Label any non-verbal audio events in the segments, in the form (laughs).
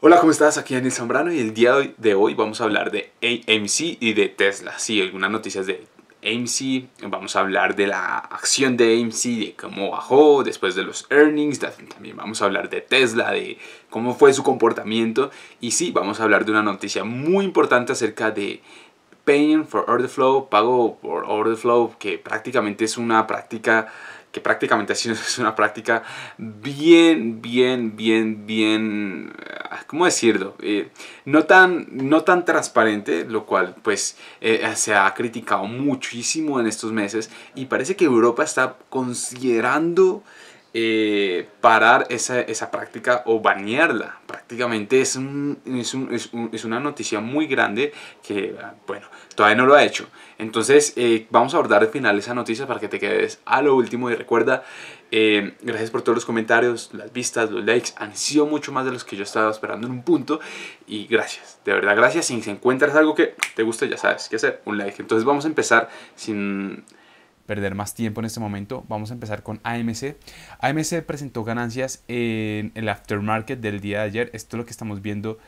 Hola, ¿cómo estás? Aquí Daniel Zambrano y el día de hoy vamos a hablar de AMC y de Tesla. Sí, algunas noticias de AMC, vamos a hablar de la acción de AMC, de cómo bajó después de los earnings, también vamos a hablar de Tesla, de cómo fue su comportamiento y sí, vamos a hablar de una noticia muy importante acerca de Paying for Order Flow, pago por Order Flow, que prácticamente es una práctica que prácticamente (laughs) es una práctica bien, bien, bien, bien eh, ¿cómo decirlo? Eh, no, tan, no tan transparente, lo cual pues eh, se ha criticado muchísimo en estos meses y parece que Europa está considerando eh, parar esa, práctica o bañarla Prácticamente es, es, una noticia muy grande que, ah, bueno, todavía no lo ha hecho. Entonces, eh, vamos a abordar al final esa noticia para que te quedes a lo último. Y recuerda, eh, gracias por todos los comentarios, las vistas, los likes. Han sido mucho más de los que yo estaba esperando en un punto. Y gracias, de verdad, gracias. Si encuentras algo que te gusta, ya sabes qué hacer, un like. Entonces, vamos a empezar sin perder más tiempo en este momento, vamos a empezar con AMC. AMC presentó ganancias en el aftermarket del día de ayer. Esto lo que estamos viendo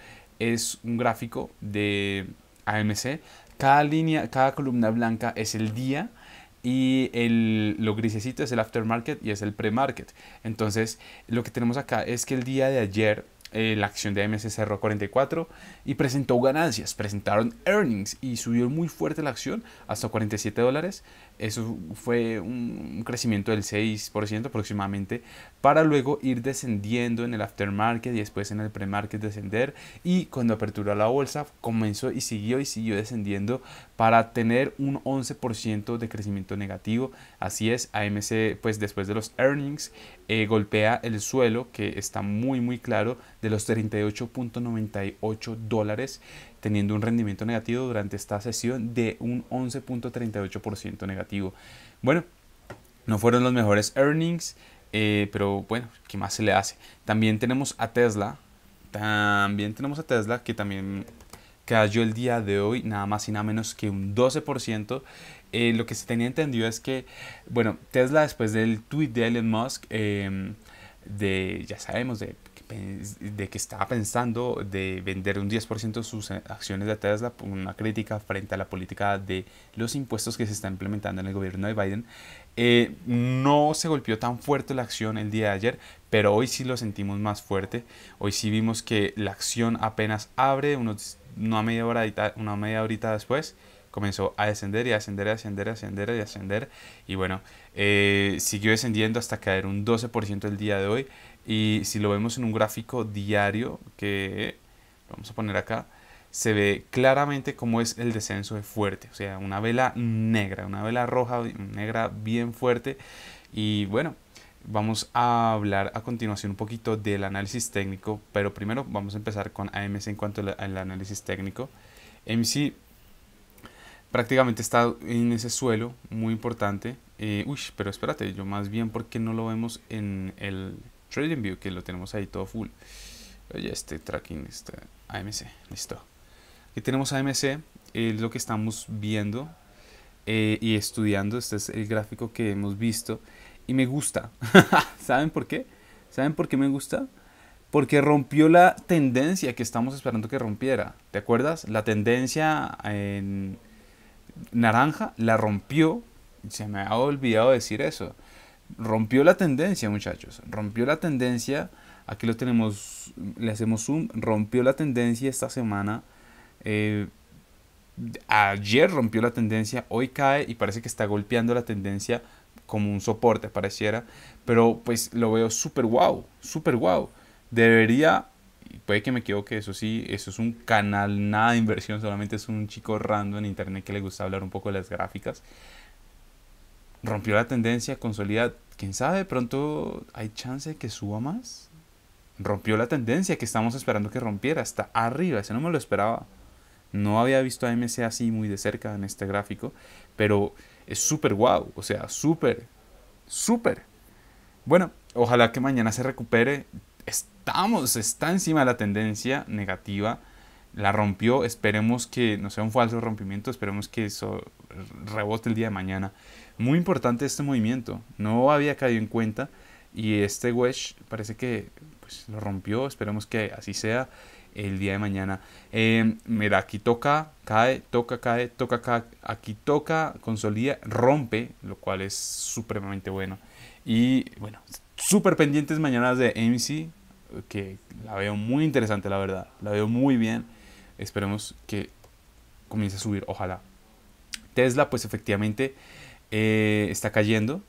es un gráfico de AMC. Cada línea, cada columna blanca es el día y el, lo grisecito es el aftermarket y es el pre-market. Entonces, lo que tenemos acá es que el día de ayer eh, la acción de AMC cerró a 44 y presentó ganancias, presentaron earnings y subió muy fuerte la acción hasta 47 dólares. Eso fue un crecimiento del 6% aproximadamente para luego ir descendiendo en el aftermarket y después en el premarket descender y cuando aperturó la bolsa comenzó y siguió y siguió descendiendo para tener un 11% de crecimiento negativo. Así es, AMC pues después de los earnings eh, golpea el suelo que está muy muy claro de los 38.98 dólares, teniendo un rendimiento negativo durante esta sesión de un 11.38% negativo. Bueno, no fueron los mejores earnings, eh, pero bueno, ¿qué más se le hace? También tenemos a Tesla, también tenemos a Tesla que también cayó el día de hoy, nada más y nada menos que un 12%. Eh, lo que se tenía entendido es que, bueno, Tesla después del tweet de Elon Musk, eh, de, ya sabemos, de de que estaba pensando de vender un 10% de sus eh, acciones de Tesla, una crítica frente a la política de los impuestos que se está implementando en el gobierno de Biden. Eh, no se golpeó tan fuerte la acción el día de ayer, pero hoy sí lo sentimos más fuerte. Hoy sí vimos que la acción apenas abre, unos, una, media hora, una media horita después, comenzó a descender y a ascender y ascender y ascender y ascender. Y bueno, eh, siguió descendiendo hasta caer un 12% el día de hoy. Y si lo vemos en un gráfico diario, que vamos a poner acá, se ve claramente cómo es el descenso de fuerte. O sea, una vela negra, una vela roja, negra bien fuerte. Y bueno, vamos a hablar a continuación un poquito del análisis técnico, pero primero vamos a empezar con AMC en cuanto al análisis técnico. AMC prácticamente está en ese suelo muy importante. Eh, uy, pero espérate, yo más bien ¿por qué no lo vemos en el View que lo tenemos ahí todo full. Oye este tracking, este AMC, listo. Aquí tenemos AMC, es lo que estamos viendo eh, y estudiando. Este es el gráfico que hemos visto y me gusta. (laughs) ¿Saben por qué? ¿Saben por qué me gusta? Porque rompió la tendencia que estamos esperando que rompiera. ¿Te acuerdas? La tendencia en naranja la rompió. Se me ha olvidado decir eso rompió la tendencia, muchachos. Rompió la tendencia. Aquí lo tenemos, le hacemos zoom. Rompió la tendencia esta semana. Eh, ayer rompió la tendencia, hoy cae y parece que está golpeando la tendencia como un soporte, pareciera. Pero pues lo veo súper wow, súper guau, Debería, puede que me equivoque, eso sí, eso es un canal, nada de inversión, solamente es un chico random en internet que le gusta hablar un poco de las gráficas rompió la tendencia, consolida, quién sabe, pronto hay chance de que suba más. Rompió la tendencia que estamos esperando que rompiera, hasta arriba, ese no me lo esperaba. No había visto a MC así muy de cerca en este gráfico, pero es súper guau, o sea, súper, súper. Bueno, ojalá que mañana se recupere. Estamos, está encima de la tendencia negativa. La rompió, esperemos que no sea un falso rompimiento, esperemos que eso rebote el día de mañana. Muy importante este movimiento. No había caído en cuenta. Y este Wesh parece que pues, lo rompió. Esperemos que así sea el día de mañana. Em, mira, aquí toca, cae, toca, cae, toca, cae. Aquí toca, consolida, rompe, lo cual es supremamente bueno. Y bueno, súper pendientes mañanas de AMC. que la veo muy interesante, la verdad. La veo muy bien. Esperemos que comience a subir, ojalá. Tesla, pues efectivamente eh, está cayendo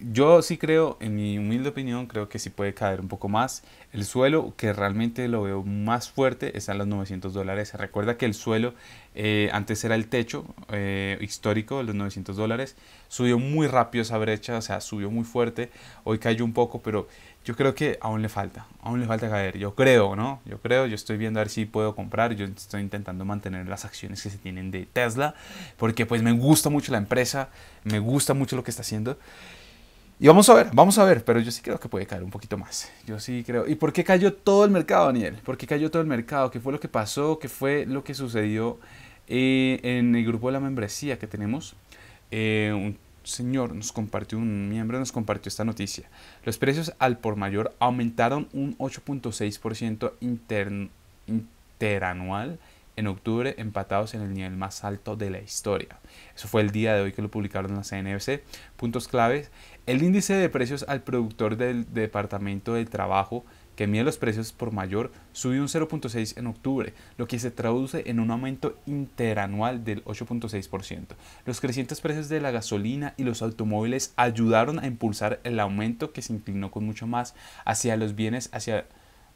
yo sí creo, en mi humilde opinión, creo que sí puede caer un poco más. El suelo, que realmente lo veo más fuerte, está en los 900 dólares. Recuerda que el suelo eh, antes era el techo eh, histórico de los 900 dólares. Subió muy rápido esa brecha, o sea, subió muy fuerte. Hoy cayó un poco, pero yo creo que aún le falta, aún le falta caer. Yo creo, ¿no? Yo creo, yo estoy viendo a ver si puedo comprar. Yo estoy intentando mantener las acciones que se tienen de Tesla, porque pues me gusta mucho la empresa, me gusta mucho lo que está haciendo. Y vamos a ver, vamos a ver, pero yo sí creo que puede caer un poquito más. Yo sí creo. ¿Y por qué cayó todo el mercado, Daniel? ¿Por qué cayó todo el mercado? ¿Qué fue lo que pasó? ¿Qué fue lo que sucedió eh, en el grupo de la membresía que tenemos? Eh, un señor nos compartió, un miembro nos compartió esta noticia. Los precios al por mayor aumentaron un 8.6% interanual en octubre empatados en el nivel más alto de la historia. Eso fue el día de hoy que lo publicaron en la CNBC. Puntos claves. El índice de precios al productor del Departamento del Trabajo que mide los precios por mayor, subió un 0.6 en octubre, lo que se traduce en un aumento interanual del 8.6%. Los crecientes precios de la gasolina y los automóviles ayudaron a impulsar el aumento que se inclinó con mucho más hacia los bienes, hacia,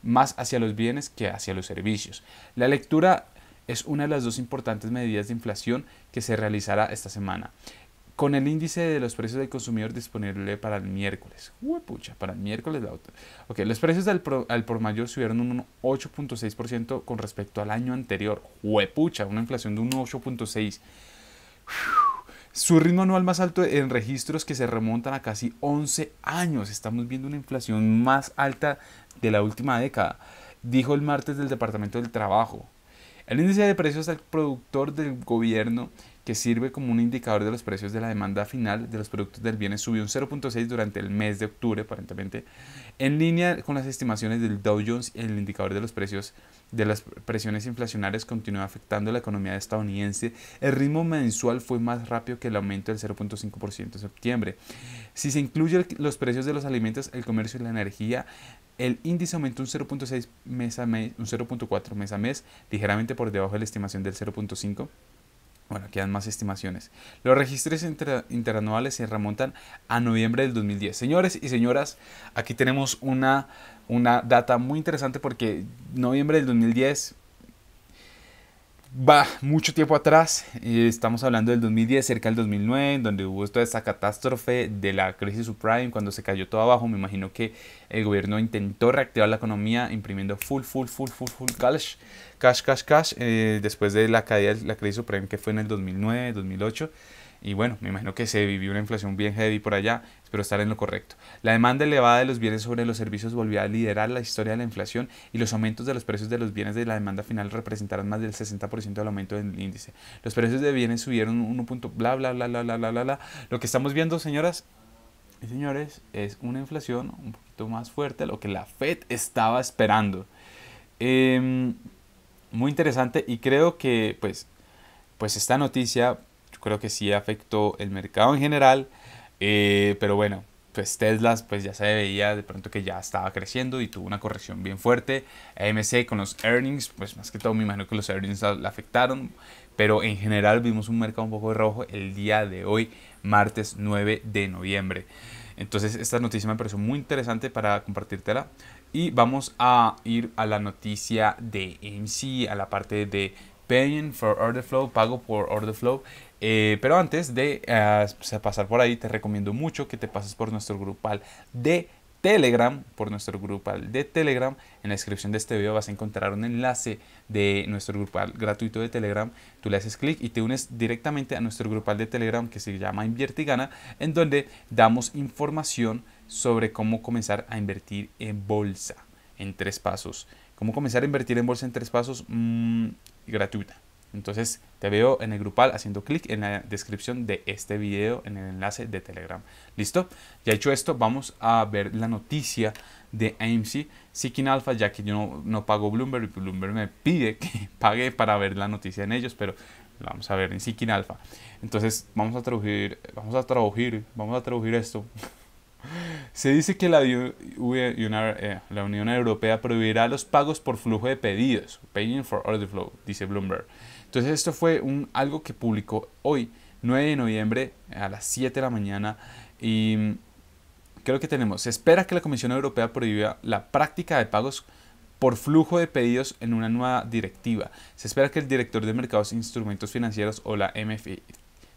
más hacia los bienes que hacia los servicios. La lectura es una de las dos importantes medidas de inflación que se realizará esta semana con el índice de los precios del consumidor disponible para el miércoles. pucha, para el miércoles la otra. Ok, los precios del al por mayor subieron un 8.6% con respecto al año anterior. pucha, una inflación de un 8.6%. Su ritmo anual más alto en registros que se remontan a casi 11 años. Estamos viendo una inflación más alta de la última década, dijo el martes del Departamento del Trabajo. El índice de precios al productor del gobierno que sirve como un indicador de los precios de la demanda final de los productos del bienes, subió un 0.6 durante el mes de octubre, aparentemente, en línea con las estimaciones del Dow Jones, el indicador de los precios de las presiones inflacionarias continúa afectando la economía estadounidense. El ritmo mensual fue más rápido que el aumento del 0.5% en septiembre. Si se incluyen los precios de los alimentos, el comercio y la energía, el índice aumentó un 0.6 mes a mes, un 0.4 mes a mes, ligeramente por debajo de la estimación del 0.5 bueno, quedan más estimaciones. Los registros interanuales se remontan a noviembre del 2010. Señores y señoras, aquí tenemos una, una data muy interesante porque noviembre del 2010 va mucho tiempo atrás, estamos hablando del 2010, cerca del 2009, donde hubo toda esta catástrofe de la crisis subprime, cuando se cayó todo abajo, me imagino que el gobierno intentó reactivar la economía imprimiendo full, full, full, full, full cash, cash, cash, cash, eh, después de la caída de la crisis subprime que fue en el 2009, 2008. Y bueno, me imagino que se vivió una inflación bien heavy por allá, espero estar en lo correcto. La demanda elevada de los bienes sobre los servicios volvió a liderar la historia de la inflación y los aumentos de los precios de los bienes de la demanda final representaron más del 60% del aumento del índice. Los precios de bienes subieron 1. Punto bla bla bla bla bla bla bla. Lo que estamos viendo, señoras, y señores, es una inflación un poquito más fuerte a lo que la Fed estaba esperando. Em, muy interesante y creo que pues, pues esta noticia creo que sí afectó el mercado en general, eh, pero bueno, pues Tesla pues ya se veía de pronto que ya estaba creciendo y tuvo una corrección bien fuerte. AMC con los earnings, pues más que todo me imagino que los earnings la afectaron, pero en general vimos un mercado un poco de rojo el día de hoy, martes 9 de noviembre. Entonces esta noticia me pareció muy interesante para compartírtela. Y vamos a ir a la noticia de AMC, a la parte de Paying for Order Flow, pago por Order Flow. Eh, pero antes de eh, pasar por ahí, te recomiendo mucho que te pases por nuestro grupal de Telegram, por nuestro grupal de Telegram. En la descripción de este video vas a encontrar un enlace de nuestro grupal gratuito de Telegram. Tú le haces clic y te unes directamente a nuestro grupal de Telegram que se llama Invierte y Gana, en donde damos información sobre cómo comenzar a invertir en bolsa en tres pasos. Cómo comenzar a invertir en bolsa en tres pasos mm, gratuita. Entonces te veo en el grupal haciendo clic en la descripción de este video en el enlace de Telegram. ¿Listo? Ya hecho esto, vamos a ver la noticia de AMC Seeking Alpha, ya que yo no, pago Bloomberg y Bloomberg me pide que (laughs) pague para ver la noticia en ellos, pero la vamos a ver en Seeking Alpha. Entonces vamos a traducir, vamos a traducir, vamos a traducir esto. (laughs) Se dice que eh, la, Unión Europea prohibirá los pagos por flujo de pedidos, paying for order flow, dice Bloomberg, entonces esto fue un, algo que publicó hoy, 9 de noviembre a las 7 de la mañana. Y creo mm, que tenemos, se espera que la Comisión Europea prohíba la práctica de pagos por flujo de pedidos en una nueva directiva. Se espera que el director de mercados e instrumentos financieros o la MFI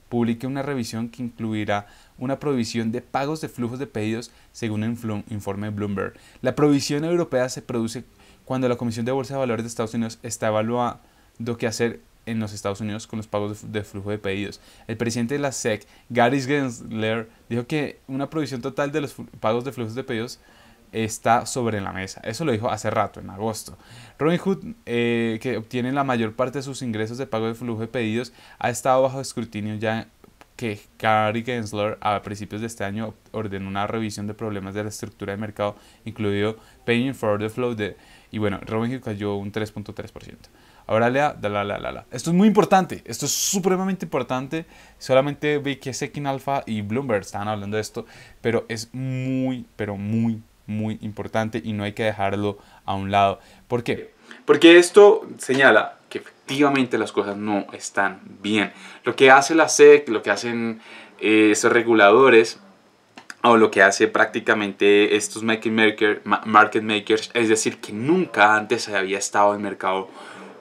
publique una revisión que incluirá una prohibición de pagos de flujos de pedidos según el informe Bloomberg. La prohibición europea se produce cuando la Comisión de Bolsa de Valores de Estados Unidos está evaluando qué hacer en los Estados Unidos con los pagos de, flujo de pedidos. El presidente de la SEC, Gary Gensler, dijo que una prohibición total de los pagos de flujos de pedidos está sobre la mesa. Eso lo dijo hace rato, en agosto. Robinhood, eh, que obtiene la mayor parte de sus ingresos de pago de flujo de pedidos, ha estado bajo escrutinio ya que Gary Gensler a principios de este año ordenó una revisión de problemas de la estructura de mercado, incluido Paying for the Flow de y bueno, Robin Hood cayó un 3.3%. Ahora lea, la, la, la, la. Esto es muy importante, esto es supremamente importante. Solamente ve que Sekin Alpha y Bloomberg estaban hablando de esto, pero es muy, pero muy, muy importante y no hay que dejarlo a un lado. ¿Por qué? Porque esto señala que efectivamente las cosas no están bien. Lo que hace la SEC, lo que hacen eh, esos reguladores lo que hace prácticamente estos market, makers, es decir, que nunca antes había estado el mercado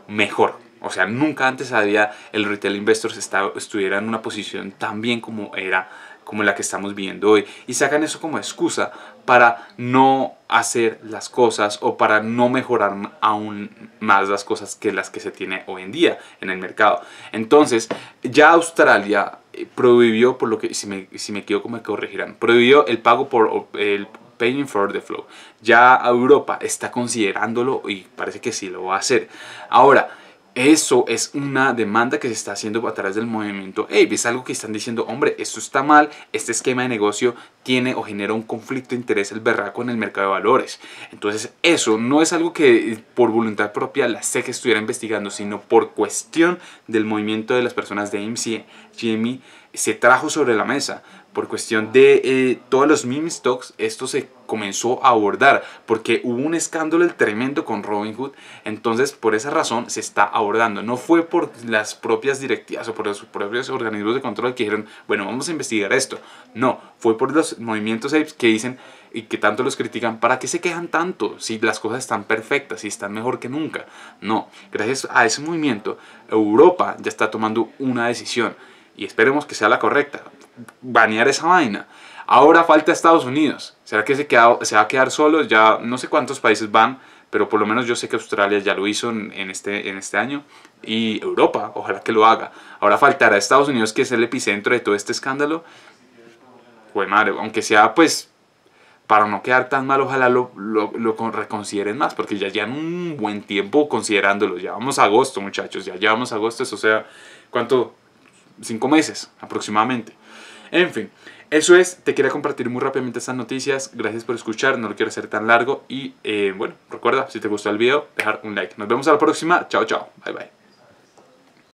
mejor. O sea, nunca antes había el retail investors estuviera en una posición tan bien como era como la que estamos viendo hoy. Y sacan eso como excusa para no hacer las cosas o para no mejorar aún más las cosas que las que se tiene hoy en día en el mercado. Entonces, ya Australia prohibió, por lo que si me, si me equivoco me corregirán, prohibió el pago por el paying for the flow. Ya Europa está considerándolo y parece que sí lo va a hacer. Ahora, eso es una demanda que se está haciendo a través del movimiento Ape. Es algo que están diciendo, hombre, esto está mal, este esquema de negocio tiene o genera un conflicto de interés el verraco en el mercado de valores. Entonces, eso no es algo que eh, por voluntad propia la SEC estuviera investigando, sino por cuestión del movimiento de las personas de AMC, Jimmy, se trajo sobre la mesa. Por cuestión de eh, todos los meme stocks, esto se comenzó a abordar porque hubo un escándalo tremendo con Robinhood. Entonces, por esa razón se está abordando. No fue por las propias directivas o por los propios organismos de control que dijeron, bueno, vamos a investigar esto. No, fue por los movimientos que dicen y que tanto los critican, ¿para qué se quejan tanto si las cosas están perfectas, si están mejor que nunca? No, gracias a ese movimiento, Europa ya está tomando una decisión y esperemos que sea la correcta, banear esa vaina. Ahora falta Estados Unidos. ¿Será que se, se va a quedar solo? Ya no sé cuántos países van, pero por lo menos yo sé que Australia ya lo hizo en, este, en este año. Y Europa, ojalá que lo haga. Ahora faltará Estados Unidos, que es el epicentro de todo este escándalo. Pues madre, aunque sea pues para no quedar tan mal, ojalá lo, lo, reconsideren más, porque ya llevan un buen tiempo considerándolo. Ya vamos a agosto, muchachos, ya llevamos agosto, o sea, ¿cuánto? cinco meses aproximadamente. En fin, eso es, te quería compartir muy rápidamente estas noticias, gracias por escuchar, no lo quiero hacer tan largo y eh, bueno, recuerda, si te gustó el video, dejar un like. Nos vemos a la próxima, chao chao, bye bye.